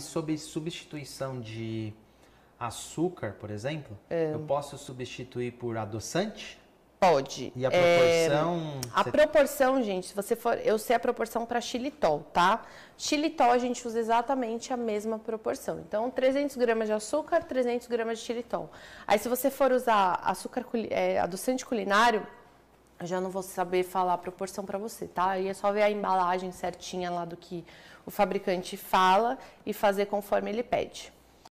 sobre substituição de açúcar, por exemplo, é. eu posso substituir por adoçante? Pode. E a proporção? É, a você... proporção, gente, se você for, eu sei a proporção para xilitol, tá? Xilitol a gente usa exatamente a mesma proporção. Então, 300 gramas de açúcar, 300 gramas de xilitol. Aí, se você for usar açúcar, é, adoçante culinário, eu já não vou saber falar a proporção para você, tá? E é só ver a embalagem certinha lá do que o fabricante fala e fazer conforme ele pede.